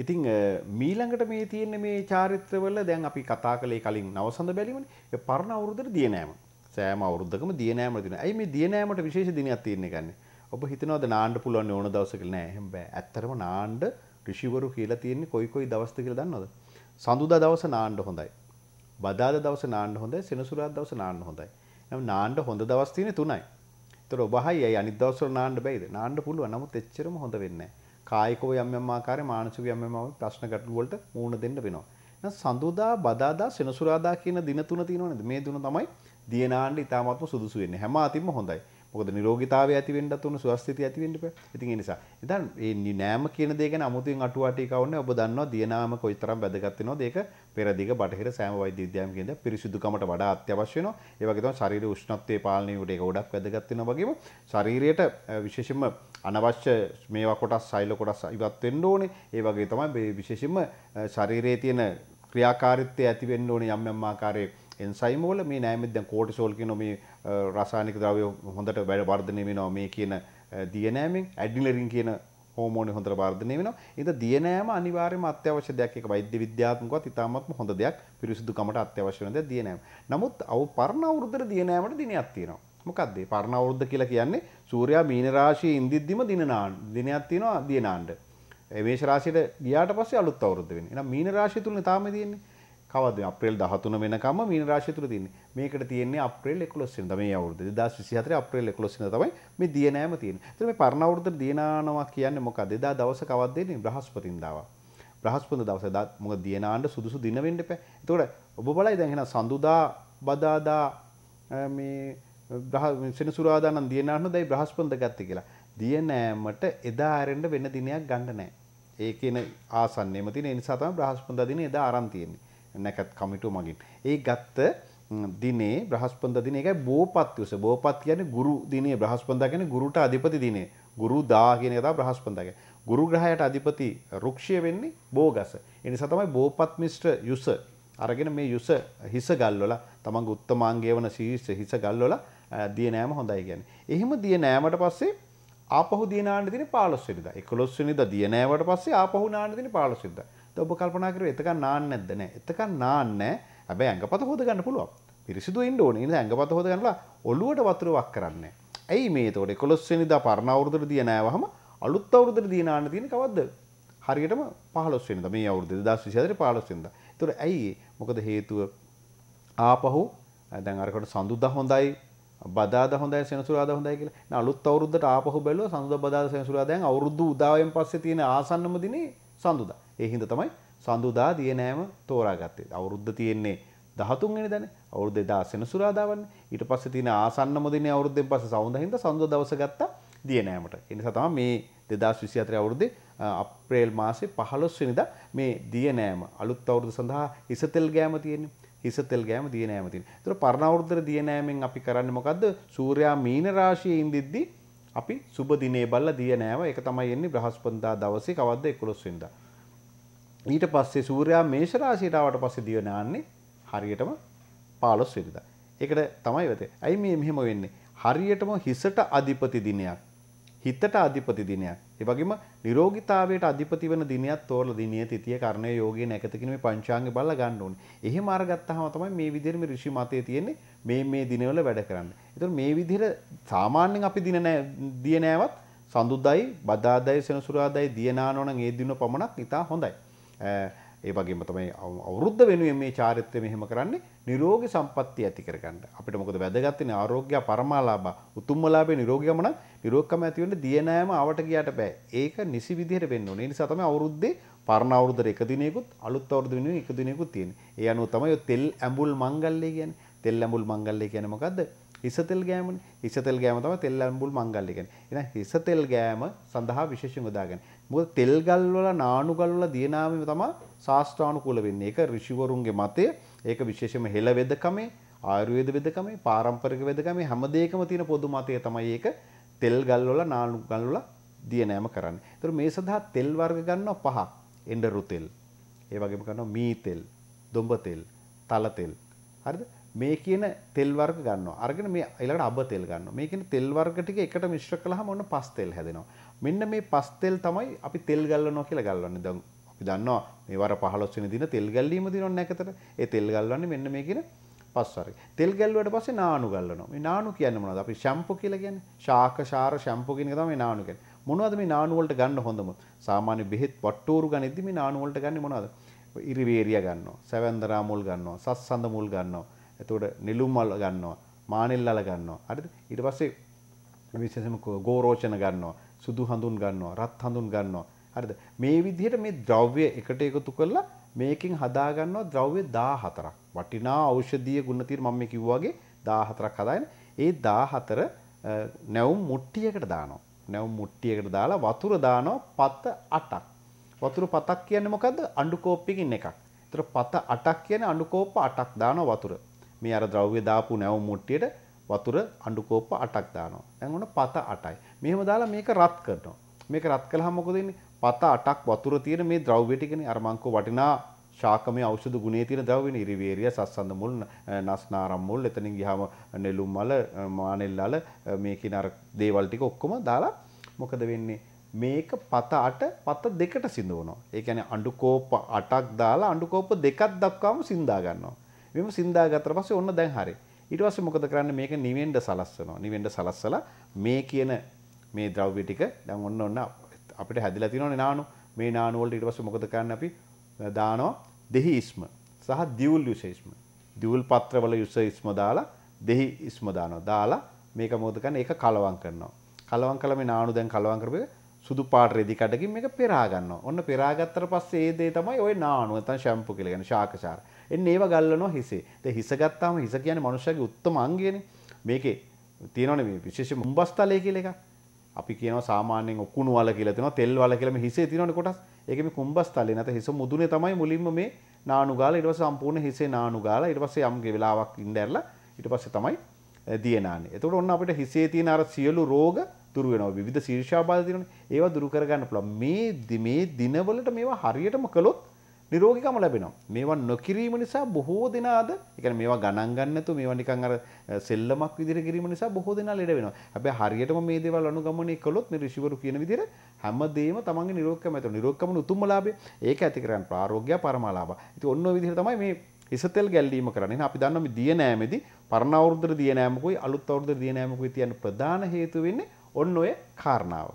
ඉතිං මීළඟට මේ තියෙන මේ චාරිත්‍රවල දැන් අපි කතා කළේ කලින් නවසඳ බැලිමන පරණ අවුරුදර දියනෑම සෑම අවුරුද්ධකම දියනෑම තින ඇයි මේ දියනෑමට විශේෂ දිනයක් තියන්නේ ගන්නේ ඔබ හිතනවද නාණ්ඩ පුළුවන් ඕන දවසක නෑ හැම බෑ ඇත්තරම නාණ්ඩ රිෂිවරු කියලා තියෙන්නේ කොයි කොයි දවස්ද කියලා දන්නවද සඳුදා දවස නාණ්ඩ හොඳයි බදාද දවස නාන්න හොඳයි සෙනසුරාදා දවස නාන්න හොඳයි. නම් නාන්න හොඳ දවස් තියෙන්නේ තුනයි. ඒතර ඔබ හයි අනිත් දවස්වල නාන්න බෑද? නාන්න පුළුවන්. නමුත් එච්චරම හොඳ වෙන්නේ නැහැ. කායිකව යම් යම් ආකාරයේ මානසික යම් යම් ප්‍රශ්න ගැටලු වලට මුහුණ දෙන්න වෙනවා. එහෙනම් සඳුදා බදාදා සෙනසුරාදා කියන දින තුන තියෙනවනේ. මේ තුන තමයි දියනාන්න ඉතාමත්ම සුදුසු වෙන්නේ. හැම අතින්ම හොඳයි. මොකද නිරෝගීතාවය ඇති වෙන්නත් උණු සුවස්ථිතිය ඇති වෙන්න බෑ. ඉතින් ඒ නිසා ඉතින් මේ නෑම කියන දේ ගැන අමුතුවෙන් අටුවාටි කවන්නේ ඔබ දන්නවා දියනාම කොයිතරම් වැදගත් වෙනවද ඒක පෙරදිග බටහිර සෑම වෛද්‍ය විද්‍යාවෙම කියන දේ පිරිසිදුකමට වඩා අත්‍යවශ්‍ය වෙනවා. ඒ වගේ තමයි ශරීර උෂ්ණත්වයේ පාලනය උඩ ඒක ගොඩක් වැදගත් වෙනවා වගේම ශරීරයට විශේෂයෙන්ම අනවශ්‍ය මේවා කොටස් සෛල කොටස් ඉවත් වෙන්න ඕනේ. ඒ වගේ තමයි විශේෂයෙන්ම ශරීරයේ තියෙන ක්‍රියාකාරීත්වය ඇති වෙන්න ඕනේ යම් යම් ආකාරයේ එන්සයිම් වල මේ නෑමෙත් දැන් කෝටිසෝල් කියන මේ රසායනික ද්‍රව්‍ය හොඳට වර්ධනය වෙනවා මේ කියන දියනෑමෙන් ඇඩ්නිලරින් කියන හෝමෝනි හොඳට වර්ධනය වෙනවා. ඉතින් දියනෑම අනිවාර්යයෙන්ම අත්‍යවශ්‍ය දෙයක්. ඒක වෛද්‍ය විද්‍යාත්මකවත් ඉතාමත්ම හොඳ දෙයක්. පිරිසිදුකමට අත්‍යවශ්‍ය වෙන දෙයක් දියනෑම. නමුත් අව පරණ අවුරුද්දට දියනෑමට දිනයක් තියෙනවා. මොකක්ද මේ පරණ අවුරුද්ද කියලා කියන්නේ? සූර්යා මීන රාශියේ ඉඳිද්දිම දින නාන දිනයක් තියෙනවා දියනාණ්ඩ. මේෂ රාශියට ගියාට පස්සේ අලුත් අවුරුද්ද වෙන්නේ. එහෙනම් මීන රාශිය තුලනේ තාම තියෙන්නේ. කවද අප්‍රේල් 13 වෙනකම්ම මීන රාශිය තුල තියෙන්නේ. මේකට තියෙන්නේ අප්‍රේල් 11 වෙනිදා මේ අවුරුද්ද 2024 අප්‍රේල් 11 වෙනිදා තමයි මේ දියනෑම තියෙන්නේ. එතකොට මේ පරණ අවුරුද්දේ දියනානවා කියන්නේ මොකද? එදා දවස කවද්ද දෙන්නේ? බ්‍රහස්පතින්දාවා. බ්‍රහස්පතින්දා දවසේ මොකද දියනාන්න සුදුසු දින වෙන්න එපා. එතකොට ඔබ බලයි දැන් එහෙනම් සඳුදා බදාදා මේ සෙනසුරාදා නම් දියනාන්න දැයි බ්‍රහස්පතින්දා ගත්තේ කියලා. දියනෑමට එදා ආරෙන්න වෙන දිනයක් ගන්න නැහැ. ඒ කියන ආසන්නෙම තියෙන නිසා තමයි බ්‍රහස්පතින්දා දින එදා ආරම්භ තියෙන්නේ. නැකත් කමිටුව මගින්. ඒ ගත්ත දිනේ බ්‍රහස්පන්ද දින එකයි බෝපත් උස. බෝපත් කියන්නේ ගුරු දිනේ බ්‍රහස්පන්දා කියන්නේ ගුරුට අධිපති දිනේ. ගුරු දා කියන එක තමයි බ්‍රහස්පන්දා කියන්නේ. ගුරු ග්‍රහයට අධිපති රුක්ෂය වෙන්නේ බෝගස. ඒ නිසා තමයි බෝපත් මිශ්‍ර යුස අරගෙන මේ යුස හිස ගල්වල තමන්ගේ උත්තමාංගය වන ශීර්ෂ හිස ගල්වල දිය නෑම හොඳයි කියන්නේ. එහෙම දිය නෑමට පස්සේ ආපහු දිය නාන්න දින 15 වෙනිදා. 11 වෙනිදා දිය නෑවට පස්සේ ආපහු නාන්න දින 15 වෙනිදා. ඔබ කල්පනා කරේ එතකන් නාන්න නැද්ද නෑ එතකන් නාන්න නෑ හැබැයි ඇඟපත හොද ගන්න පුළුවන් පිරිසිදු වෙන්න ඕනේ ඉතින් ඇඟපත හොද ගන්නලා ඔළුවට වතුර වක් කරන්න ඇයි මේ එතකොට 11 වෙනිදා පරණ අවුරුද්දට දිය නෑවහම අලුත් අවුරුද්දට දිය නාන්න තියෙන කවද්ද හරියටම 15 වෙනිදා මේ අවුරුද්ද 2024 15 වෙනිදා එතකොට ඇයි මොකද හේතුව ආපහු දැන් අරකට සඳුදා හොඳයි බදාද හොඳයි සෙනසුරාද හොඳයි කියලා අලුත් අවුරුද්දට ආපහු බැලුවා සඳුදා බදාද සෙනසුරාදා දැන් අවුරුදු උදාවෙන් පස්සේ තියෙන ආසන්නම දිනේ සඳුදා. ඒ හින්දා තමයි සඳුදා දියනෑම තෝරාගත්තේ. අවුරුද්ද තියෙන්නේ 13 වෙනි දනේ. අවුරුද්ද 2000 වෙනි ඊට පස්සේ තියෙන ආසන්නම දිනේ අවුරුද්දෙන් පස්සේ සවුන්දා හින්දා සඳුදා දවස ගත්තා දියනෑමට. ඒ නිසා තමයි මේ 2024 අවුරුද්දේ අප්‍රේල් මාසේ 15 වෙනිදා මේ දියනෑම අලුත් අවුරුද්ද සඳහා හිසතෙල් ගෑම තියෙන්නේ. හිසතෙල් ගෑම දියනෑම තියෙන්නේ. ඒතර පරණ අවුරුද්දේ දියනෑමෙන් අපි කරන්නේ මොකද්ද? සූර්යා මීන රාශියේ ඉඳිද්දී අපි සුබ දිනේ බල්ලා දිය නෑව ඒක තමයි එන්නේ බ්‍රහස්පතින්දා දවසේ කවද්ද 11 වෙනිදා. ඊට පස්සේ සූර්යයා මේෂ රාශියට ආවට පස්සේ දිය නාන්නේ හරියටම 15 වෙනිදා. ඒකට තමයි වෙතේ. ඇයි මේ මෙහෙම වෙන්නේ? හරියටම හිසට අධිපති දිනයක්. හිතට අධිපති දිනයක්. ඒ වගේම නිරෝගීතාවයට අධිපති වෙන දිනයක් තෝරලා දිනේ තිතිය කර්ණය යෝගී නැකත කියන මේ පංචාංගේ බලලා ගන්න ඕනේ. එහෙම අරගත්තාම තමයි මේ විදිහට මේ ඍෂි මතයේ තියෙන්නේ මේ මේ දිනවල වැඩ කරන්න. ඒතර මේ විදිහට සාමාන්‍යයෙන් අපි දින නෑ දිය නෑවත් සඳුදායි, බදාදායි, සෙනසුරාදායි දිය නානවනම් ඒ දින පමණක් ඉතා හොඳයි. ඒ වගේම තමයි අවුරුද්ධ වෙනුවෙන් මේ චාරිත්‍රය මෙහෙම කරන්නේ නිරෝගී සම්පත්තිය ඇති කරගන්න. අපිට මොකද වැදගත් වෙන්නේ ආරෝග්‍ය පරමාලාභ උතුම්ම ලාභේ නිරෝගීකම නම් නිරෝගකම ඇති වෙන්න දිය නෑම ආවට ගියාට බෑ. ඒක නිසි විදිහට වෙන්න ඕනේ. ඒ නිසා තමයි අවුරුද්දේ පරණ අවුරුද්දේ එක දිනයකුත් අලුත් අවුරුද්ද වෙනුවෙන් එක දිනයකුත් තියෙන්නේ. ඒ අනුව තමයි තෙල් ඇඹුල් මංගල්‍ය කියන්නේ. තෙල් ඇඹුල් මංගල්‍ය කියන්නේ මොකද්ද? හිස තෙල් ගෑමනේ. හිස තෙල් ගෑම තමයි තෙල් ඇඹුල් මංගල්‍ය කියන්නේ. එහෙනම් හිස තෙල් ගෑම සඳහා විශේෂයෙන් යොදාගන්නේ. මොකද තෙල් ගල් වල නානු ගල් වල දියනාමම තමයි ශාස්ත්‍රානුකූල වෙන්නේ. ඒක ඍෂිවරුන්ගේ මතය. ඒක විශේෂයෙන්ම හෙළ වෙදකමේ, ආයුර්වේද වෙදකමේ, පාරම්පරික වෙදකමේ හැම දෙයකම තියෙන පොදු මතය තමයි ඒක තෙල් ගල් වල නානු ගල් වල දියනෑම කරන්නේ. ඒතර මේ සඳහා තෙල් වර්ග ගන්නවා පහක්. එඬරු තෙල්. ඒ වගේම ගන්නවා මී තෙල්, දොඹ තෙල්, තල තෙල්. හරිද? මේ කියන තෙල් වර්ග ගන්නවා. අරගෙන මේ ඊළඟට අබ තෙල් ගන්නවා. මේ කියන තෙල් වර්ග ටික එකට මිශ්‍ර කළාම ඔන්න පස් තෙල් හැදෙනවා. මෙන්න මේ පස්තෙල් තමයි අපි තෙල් ගල්ලනවා කියලා ගල්වන්නේ. දැන් අපි දන්නවා මේ වර 15 වෙනි දින තෙල් ගැල්ලීම දිනවන්න නැකතට. ඒ තෙල් ගල්වන්නේ මෙන්න මේ කියන පස්වරේ. තෙල් ගැල්ලුවට පස්සේ නානු ගල්වනවා. මේ නානු කියන්නේ මොනවද? අපි ෂැම්පු කියලා කියන්නේ. ශාක ශාර ෂැම්පු කියන එක තමයි නානු කියන්නේ. මොනවද මේ නානු වලට ගන්න හොඳම? සාමාන්‍ය බෙහෙත් වට්ටෝරු ගනිද්දි මේ නානු වලට ගන්නේ මොනවද? ඉරිවේරියා ගන්නවා. සැවැන්දරා මුල් ගන්නවා. සස්සඳ මුල් ගන්නවා. එතකොට නිලුම් මල් ගන්නවා. මානෙල්ලල ගන්නවා. හරිද? ඊට පස්සේ විශේෂම ගෝරෝචන ගන්නවා. සුදු හඳුන් ගන්නවා රත් හඳුන් ගන්නවා හරිද මේ විදිහට මේ ද්‍රව්‍ය එකට එකතු කරලා මේකෙන් හදාගන්නවා ද්‍රව්‍ය 14ක් වටිනා ඖෂධීය ගුණතිර මම මේ කිව්වාගේ 14ක් හදාගෙන ඒ 14 නැවුම් මුට්ටියකට දානවා නැවුම් මුට්ටියකට දාලා වතුර දානවා පත 8ක් වතුර පතක් කියන්නේ මොකද්ද අඬු කෝප්පකින් එකක් ඒතර පත 8ක් කියන්නේ අඬු කෝප්ප 8ක් දානවා වතුර මේ අර ද්‍රව්‍ය දාපු නැවුම් මුට්ටියට වතුර අඩු කෝප 8ක් දානවා. දැන් ඔන්න පත 8යි. මෙහෙම දාලා මේක රත් කරනවා. මේක රත් කළාම මොකද වෙන්නේ? පත 8ක් වතුර තියෙන මේ ද්‍රව්‍ය ටිකනේ අර මංකෝ වටිනා ශාකමේ ඖෂධ ගුණේ තියෙන ද්‍රව්‍යනේ ඉරිවේරිය, සස්සඳ මුල්, නස්නාරම් මුල්, එතනින් ගියාම නෙළුම් මල, මානෙල්ලල මේ කියන අර දේවල් ටික ඔක්කොම දාලා මොකද වෙන්නේ? මේක පත අට පත දෙකට සිදුවනවා. ඒ කියන්නේ අඬුකෝප 8ක් දාලා අඬුකෝප දෙකක් දක්වාම සින්දා ගන්නවා. මෙහෙම සින්දා ගත්තට පස්සේ ඔන්න දැන් හරියි. ඊට පස්සේ මොකද කරන්නේ මේක නිවෙන්න සලස්සනවා. නිවෙන්න සලස්සලා මේ කියන මේ ද්‍රව්‍ය ටික දැන් ඔන්න ඔන්න අපිට හැදිලා තියෙනවනේ නානු. මේ නානු වලට ඊට පස්සේ මොකද කරන්නේ අපි දානවා දෙහි ඉස්ම සහ දියුල් යුසෙස්ම. දියුල් පත්‍රවල යුසෙස්ම දාලා දෙහි ඉස්ම දානවා. දාලා මේක මොකද කරන්නේ? ඒක කලවම් කරනවා. කලවම් කළා මේ නානු දැන් කලවම් කරපේ සුදු පාට රෙදිකටකින් මේක පෙරාගන්න ඔන්න පෙරාගත්තර පස්සේ ඒ දේ තමයි ඔය නානුව නැත්නම් ෂැම්පු කියලා කියන්නේ ශාකචාර. එන්න ඒව ගල්ලනවා හිසේ. දැන් හිස ගත්තාම හිස කියන්නේ මනුෂ්‍යගේ උත්තරම අංගයනේ. මේකේ තියෙනවනේ මේ විශේෂ මුඹස්තලය කියලා එකක්. අපි කියනවා සාමාන්‍යයෙන් උකුණු වල කියලා තියෙනවා තෙල් වල කියලා මේ හිසේ තියෙනවනේ කොටස් ඒක මේ කුම්බස්තලේ නැත හිස මුදුනේ තමයි මුලින්ම මේ නානු ගාලා ඊට පස්සේ සම්පූර්ණ හිසේ නානු ගාලා ඊට පස්සේ යම්ගේ වෙලාවක් ඉඳ ඇරලා ඊට පස්සේ තමයි දිය නාන්නේ එතකොට ඔන්න අපිට හිසේ තියෙන අර සියලු රෝග දුර වෙනවා විධ ශීර්ෂාබාධ තියෙනවා ඒවා දුරු කරගන්න පුළුවන් මේ මේ දිනවලට මේවා හරියටම කළොත් නිරෝගිකම ලැබෙනවා. මේවා නොකිරීම නිසා බොහෝ දෙනාද, ඒ කියන්නේ මේවා ගණන් ගන්න නැතුව මේවා නිකන් අර සෙල්ලමක් විදිහට කිරීම නිසා බොහෝ දෙනා ලෙඩ වෙනවා. හැබැයි හරියටම මේ දේවල් අනුගමනය කළොත් මේ ඍෂිවරු කියන විදිහට හැමදේම තමන්ගේ නිරෝගකම ඇතුළු නිරෝගකම උතුම්ම ලාභය. ඒක ඇති කරගන්න ප්‍රාරෝග්‍ය පරමාලාභය. ඉතින් ඔන්න ඔය විදිහට තමයි මේ ඉසතෙල් ගැල්ලීම කරන්නේ. අපි දන්නවා මේ දිය නෑමේදී පරණ අවුරුද්දේ දිය නෑමකුයි අලුත් අවුරුද්දේ දිය නෑමකුයි තියෙන ප්‍රධාන හේතුව වෙන්නේ ඔන්න ඔය කාරණාව.